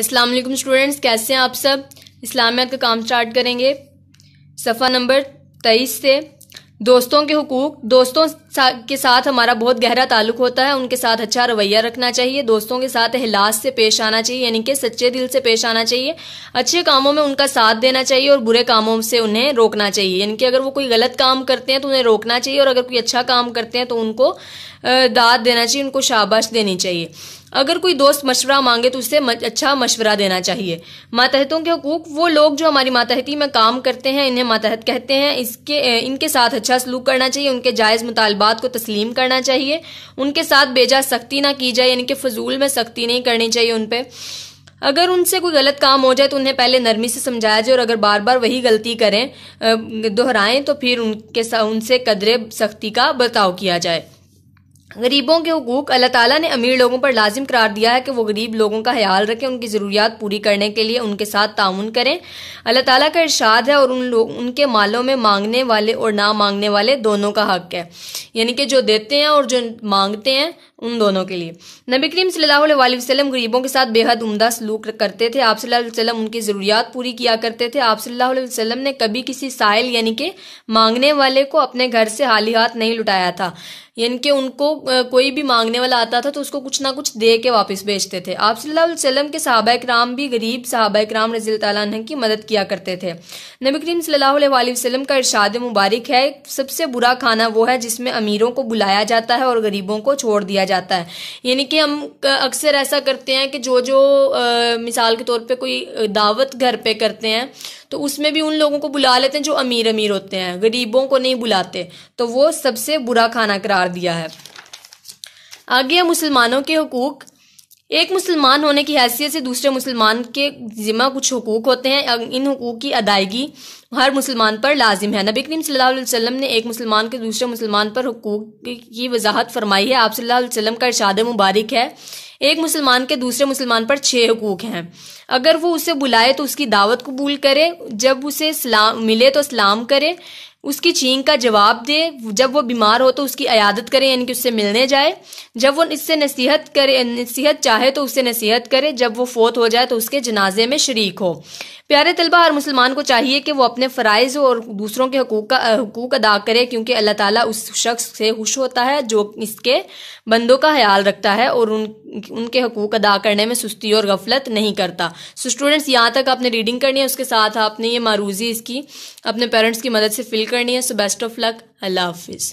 अस्सलाम वालेकुम स्टूडेंट्स कैसे हैं आप सब इस्लामियत का काम स्टार्ट करेंगे सफ़ा नंबर तेईस से दोस्तों के हकूक़ दोस्तों के साथ हमारा बहुत गहरा ताल्लुक होता है उनके साथ अच्छा रवैया रखना चाहिए दोस्तों के साथ अहलास से पेश आना चाहिए यानी कि सच्चे दिल से पेश आना चाहिए अच्छे कामों में उनका साथ देना चाहिए और बुरे कामों से उन्हें रोकना चाहिए यानी कि अगर वो कोई गलत काम करते हैं तो उन्हें रोकना चाहिए और अगर कोई अच्छा काम करते हैं तो उनको दाद देना चाहिए उनको शाबाश देनी चाहिए अगर कोई दोस्त मशवरा मांगे तो उसे अच्छा मशवरा देना चाहिए मातहतों के हकूक वो लोग जो हमारी मातहती में काम करते हैं इन्हें मातहत कहते हैं इसके इनके साथ अच्छा सलूक करना चाहिए उनके जायज़ मुतालबात को तस्लीम करना चाहिए उनके साथ बेजा सख्ती ना की जाए यानी कि फजूल में सख्ती नहीं करनी चाहिए उन पर अगर उनसे कोई गलत काम हो जाए तो उन्हें पहले नरमी से समझाया जाए और अगर बार बार वही गलती करें दोहराएं तो फिर उनके उनसे कदरे सख्ती का बर्ताव किया जाए गरीबों के हकूक अल्लाह ताला ने अमीर लोगों पर लाजिम करार दिया है कि वो गरीब लोगों का ख्याल रखें उनकी ज़रूरियात पूरी करने के लिए उनके साथ ताउन करें अल्लाह ताला का इरशाद है और उन लोग उनके मालों में मांगने वाले और ना मांगने वाले दोनों का हक है यानी कि जो देते हैं और जो मांगते हैं उन दोनों के लिए नबी करीम सल्लल्लाहु अलैहि वसल्लम गरीबों के साथ बेहद उमदा सलूक करते थे आप सल्लल्लाहु अलैहि वसल्लम उनकी ज़रूरियात पूरी किया करते थे आप सल्लल्लाहु अलैहि वसल्लम ने कभी किसी साइल यानी कि मांगने वाले को अपने घर से हाली हाथ नहीं लुटाया था यानी कि उनको कोई भी मांगने वाला आता था तो उसको कुछ ना कुछ दे के वापस भेजते थे आप सल्लाम के साहबा कराम भी गरीब साहबा कराम रजील तन की मदद किया करते थे नबी करीम सल्लाम का इरशाद मुबारक है सबसे बुरा खाना वो है जिसमें अमीरों को बुलाया जाता है और गरीबों को छोड़ दिया जाता है यानी कि हम अक्सर ऐसा करते हैं कि जो जो आ, मिसाल के तौर पर कोई दावत घर पर करते हैं तो उसमें भी उन लोगों को बुला लेते हैं जो अमीर अमीर होते हैं गरीबों को नहीं बुलाते तो वो सबसे बुरा खाना करार दिया है आगे है मुसलमानों के हकूक़ एक मुसलमान होने की हैसियत से दूसरे मुसलमान के ज़िम्मा कुछ हकूक़ होते हैं इन हकूक़ की अदायगी हर मुसलमान पर लाजिम है नबी करीम वसल्लम ने एक मुसलमान के दूसरे मुसलमान पर हकूक की वजाहत फरमाई है आप वसल्लम का इरशाद मुबारक है एक मुसलमान के दूसरे मुसलमान पर छह हकूक हैं अगर वो उसे बुलाए तो उसकी दावत कबूल करे जब उसे सलाम मिले तो सलाम करे उसकी चींग का जवाब दे जब वो बीमार हो तो उसकी अयादत करे यानी कि उससे मिलने जाए जब वो इससे नसीहत करे नसीहत चाहे तो उससे नसीहत करे जब वो फोत हो जाए तो उसके जनाजे में शरीक हो प्यारे तलबा हर मुसलमान को चाहिए कि वो अपने अपने फ़रज़ और दूसरों के हकूक का हकूक अदा करे क्योंकि अल्लाह ताला उस शख्स से खुश होता है जो इसके बंदों का ख्याल रखता है और उन उनके हकूक अदा करने में सुस्ती और गफलत नहीं करता सो स्टूडेंट्स यहाँ तक आपने रीडिंग करनी है उसके साथ आपने ये मारूजी इसकी अपने पेरेंट्स की मदद से फिल करनी है सो बेस्ट ऑफ लक अल्लाह हाफिज़